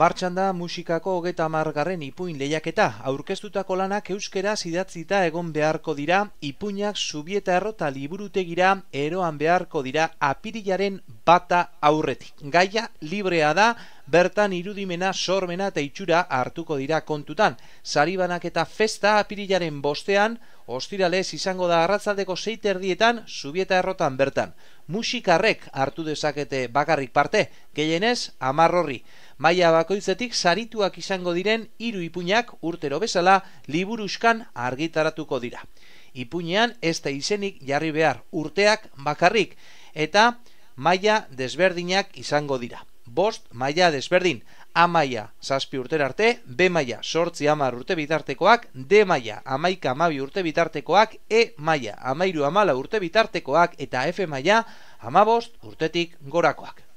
Martxan da musikako hogeta margarren ipuin lehiaketa, aurkeztutako lanak euskera zidatzita egon beharko dira, ipuinak subieta errota liburutegira eroan beharko dira apirilaren bata aurretik. Gaia librea da, bertan irudimena, sormena eta itxura hartuko dira kontutan. Saribanak eta festa apirilaren bostean, ostiralez izango da arratzaldeko seiterdietan, subieta errotan bertan. Musikarrek hartu dezakete bakarrik parte, gehienez, amarrorri. Maia bakoitzetik sarituak izango diren hiru ipuñak urtero bezala liburuskan argitaratuko dira. Ipuñean ez da izenik jarri behar urteak bakarrik eta maia desberdinak izango dira. Bost, maia desberdin, A maia, zazpi urte arte, B maia, sortzi amar urte bitartekoak, D maia, amaika amabi urte bitartekoak, E maia, amairu amala urte bitartekoak, eta F maia, amabost urtetik gorakoak.